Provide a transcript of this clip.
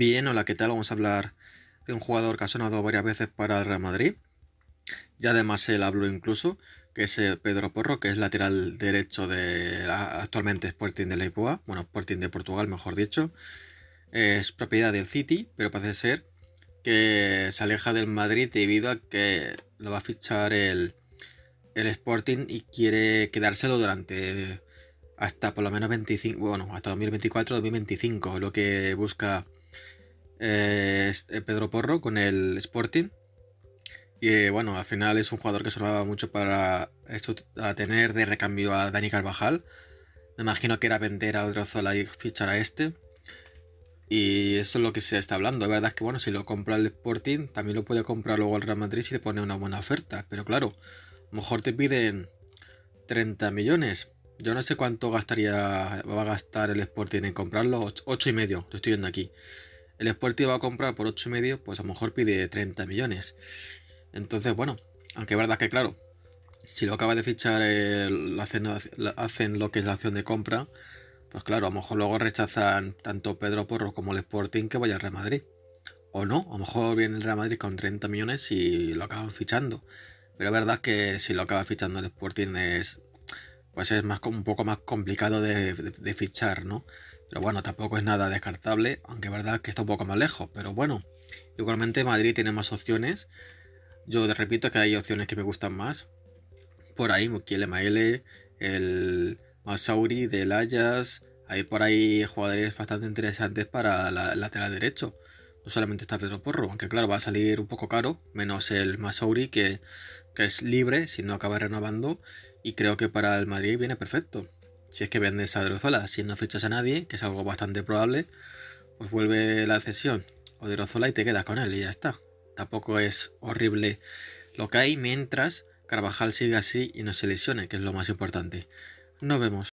Bien, hola, ¿qué tal? Vamos a hablar de un jugador que ha sonado varias veces para el Real Madrid. Y además él habló incluso, que es Pedro Porro, que es lateral derecho de actualmente Sporting de Lisboa, bueno, Sporting de Portugal, mejor dicho. Es propiedad del City, pero parece ser que se aleja del Madrid debido a que lo va a fichar el, Sporting y quiere quedárselo durante hasta por lo menos 25, bueno, hasta 2024-2025, lo que busca eh, eh, Pedro Porro con el Sporting. Y eh, bueno, al final es un jugador que sonaba mucho para esto tener de recambio a Dani Carvajal. Me imagino que era vender a Odrozola y fichar a este. Y eso es lo que se está hablando. La verdad es que bueno, si lo compra el Sporting, también lo puede comprar luego el Real Madrid si le pone una buena oferta. Pero claro, a lo mejor te piden 30 millones. Yo no sé cuánto gastaría va a gastar el Sporting en comprarlo. 8 y medio, lo estoy viendo aquí el Sporting va a comprar por medio, pues a lo mejor pide 30 millones. Entonces, bueno, aunque es verdad que, claro, si lo acaba de fichar, hacen, lo que es la acción de compra, pues claro, a lo mejor luego rechazan tanto Pedro Porro como el Sporting que vaya al Real Madrid. O no, a lo mejor viene el Real Madrid con 30 millones y lo acaban fichando. Pero es verdad que si lo acaba fichando el Sporting es pues es un poco más complicado de, fichar, ¿no? Pero bueno, tampoco es nada descartable, aunque es verdad que está un poco más lejos. Pero bueno, igualmente Madrid tiene más opciones. Yo te repito que hay opciones que me gustan más. Por ahí, Mukiele Maele, el Masauri del Ayas. Hay por ahí jugadores bastante interesantes para la lateral derecho solamente está Pedro Porro, aunque claro, va a salir un poco caro, menos el Masouri que, es libre si no acaba renovando y creo que para el Madrid viene perfecto. Si es que vendes a Drozola, si no fichas a nadie, que es algo bastante probable, pues vuelve la cesión o Drozola y te quedas con él y ya está. Tampoco es horrible lo que hay mientras Carvajal siga así y no se lesione, que es lo más importante. Nos vemos.